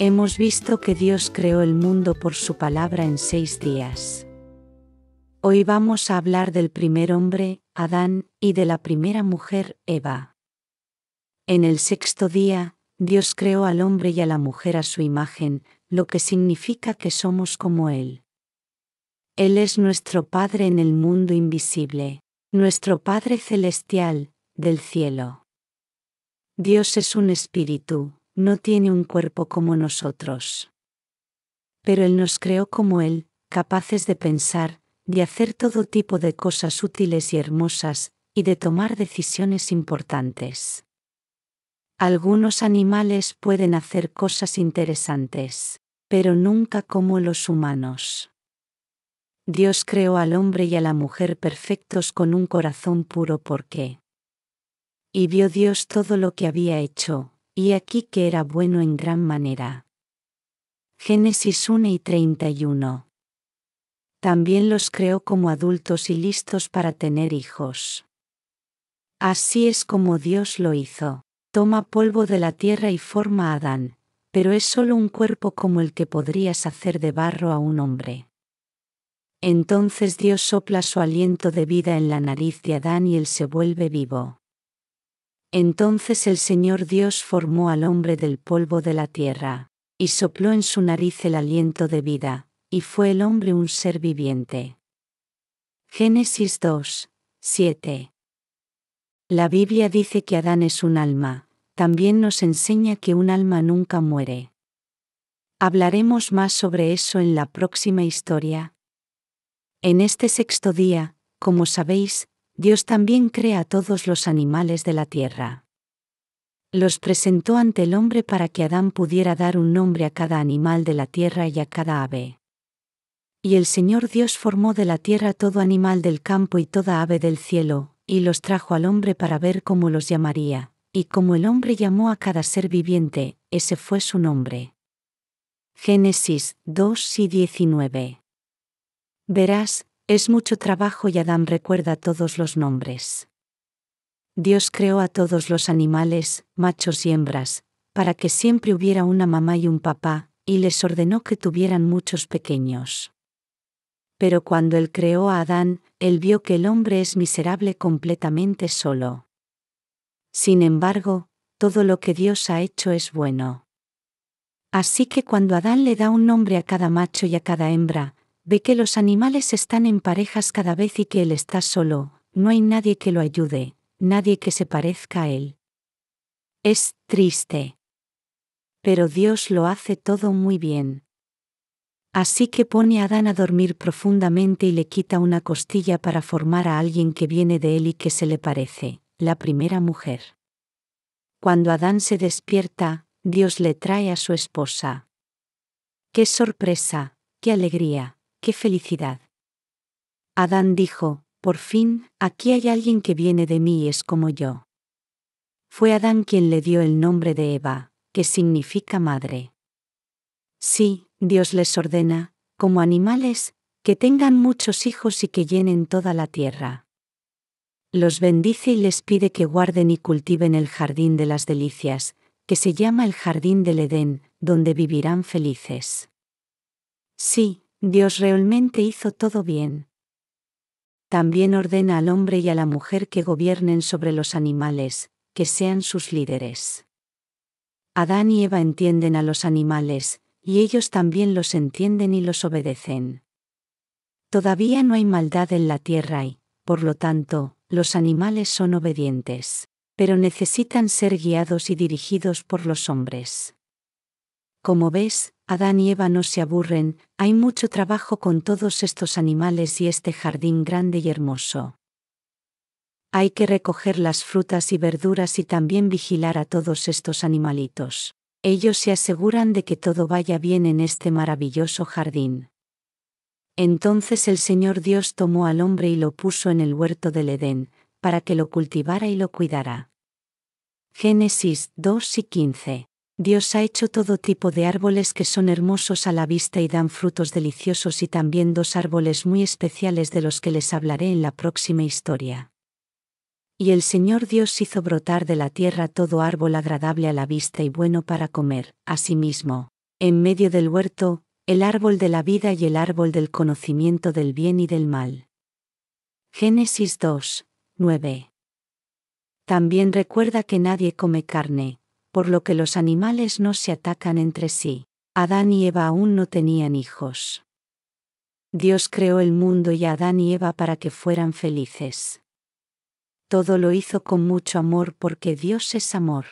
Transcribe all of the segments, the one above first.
Hemos visto que Dios creó el mundo por su palabra en seis días. Hoy vamos a hablar del primer hombre, Adán, y de la primera mujer, Eva. En el sexto día, Dios creó al hombre y a la mujer a su imagen, lo que significa que somos como Él. Él es nuestro Padre en el mundo invisible, nuestro Padre celestial, del cielo. Dios es un espíritu, no tiene un cuerpo como nosotros. Pero Él nos creó como Él, capaces de pensar, de hacer todo tipo de cosas útiles y hermosas, y de tomar decisiones importantes. Algunos animales pueden hacer cosas interesantes, pero nunca como los humanos. Dios creó al hombre y a la mujer perfectos con un corazón puro porque. Y vio Dios todo lo que había hecho, y aquí que era bueno en gran manera. Génesis 1 y 31. También los creó como adultos y listos para tener hijos. Así es como Dios lo hizo. Toma polvo de la tierra y forma a Adán, pero es solo un cuerpo como el que podrías hacer de barro a un hombre. Entonces Dios sopla su aliento de vida en la nariz de Adán y él se vuelve vivo. Entonces el Señor Dios formó al hombre del polvo de la tierra, y sopló en su nariz el aliento de vida, y fue el hombre un ser viviente. Génesis 2, 7. La Biblia dice que Adán es un alma, también nos enseña que un alma nunca muere. Hablaremos más sobre eso en la próxima historia. En este sexto día, como sabéis, Dios también crea a todos los animales de la tierra. Los presentó ante el hombre para que Adán pudiera dar un nombre a cada animal de la tierra y a cada ave. Y el Señor Dios formó de la tierra todo animal del campo y toda ave del cielo, y los trajo al hombre para ver cómo los llamaría, y como el hombre llamó a cada ser viviente, ese fue su nombre. Génesis 2 y 19. Verás, es mucho trabajo y Adán recuerda todos los nombres. Dios creó a todos los animales, machos y hembras, para que siempre hubiera una mamá y un papá, y les ordenó que tuvieran muchos pequeños. Pero cuando él creó a Adán, él vio que el hombre es miserable completamente solo. Sin embargo, todo lo que Dios ha hecho es bueno. Así que cuando Adán le da un nombre a cada macho y a cada hembra, Ve que los animales están en parejas cada vez y que él está solo, no hay nadie que lo ayude, nadie que se parezca a él. Es triste. Pero Dios lo hace todo muy bien. Así que pone a Adán a dormir profundamente y le quita una costilla para formar a alguien que viene de él y que se le parece, la primera mujer. Cuando Adán se despierta, Dios le trae a su esposa. ¡Qué sorpresa! ¡Qué alegría! ¡Qué felicidad! Adán dijo, por fin, aquí hay alguien que viene de mí y es como yo. Fue Adán quien le dio el nombre de Eva, que significa madre. Sí, Dios les ordena, como animales, que tengan muchos hijos y que llenen toda la tierra. Los bendice y les pide que guarden y cultiven el jardín de las delicias, que se llama el jardín del Edén, donde vivirán felices. Sí, Dios realmente hizo todo bien. También ordena al hombre y a la mujer que gobiernen sobre los animales, que sean sus líderes. Adán y Eva entienden a los animales, y ellos también los entienden y los obedecen. Todavía no hay maldad en la tierra y, por lo tanto, los animales son obedientes, pero necesitan ser guiados y dirigidos por los hombres. Como ves, Adán y Eva no se aburren, hay mucho trabajo con todos estos animales y este jardín grande y hermoso. Hay que recoger las frutas y verduras y también vigilar a todos estos animalitos. Ellos se aseguran de que todo vaya bien en este maravilloso jardín. Entonces el Señor Dios tomó al hombre y lo puso en el huerto del Edén, para que lo cultivara y lo cuidara. Génesis 2 y 15. Dios ha hecho todo tipo de árboles que son hermosos a la vista y dan frutos deliciosos y también dos árboles muy especiales de los que les hablaré en la próxima historia. Y el Señor Dios hizo brotar de la tierra todo árbol agradable a la vista y bueno para comer, asimismo, en medio del huerto, el árbol de la vida y el árbol del conocimiento del bien y del mal. Génesis 2, 9. También recuerda que nadie come carne, por lo que los animales no se atacan entre sí. Adán y Eva aún no tenían hijos. Dios creó el mundo y a Adán y Eva para que fueran felices. Todo lo hizo con mucho amor porque Dios es amor.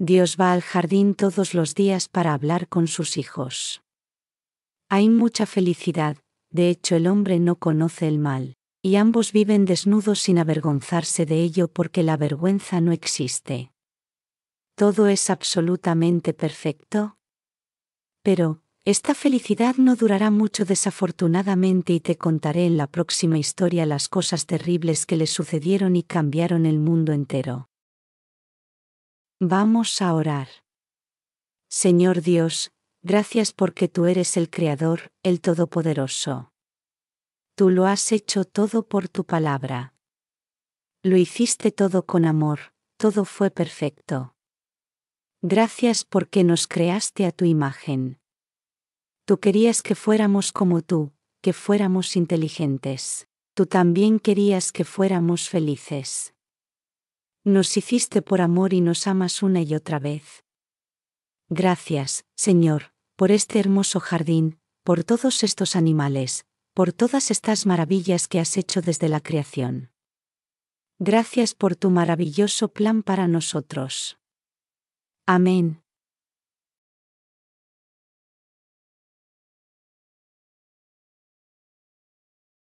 Dios va al jardín todos los días para hablar con sus hijos. Hay mucha felicidad, de hecho el hombre no conoce el mal, y ambos viven desnudos sin avergonzarse de ello porque la vergüenza no existe todo es absolutamente perfecto? Pero, esta felicidad no durará mucho desafortunadamente y te contaré en la próxima historia las cosas terribles que le sucedieron y cambiaron el mundo entero. Vamos a orar. Señor Dios, gracias porque tú eres el Creador, el Todopoderoso. Tú lo has hecho todo por tu palabra. Lo hiciste todo con amor, todo fue perfecto. Gracias porque nos creaste a tu imagen. Tú querías que fuéramos como tú, que fuéramos inteligentes. Tú también querías que fuéramos felices. Nos hiciste por amor y nos amas una y otra vez. Gracias, Señor, por este hermoso jardín, por todos estos animales, por todas estas maravillas que has hecho desde la creación. Gracias por tu maravilloso plan para nosotros. Amén.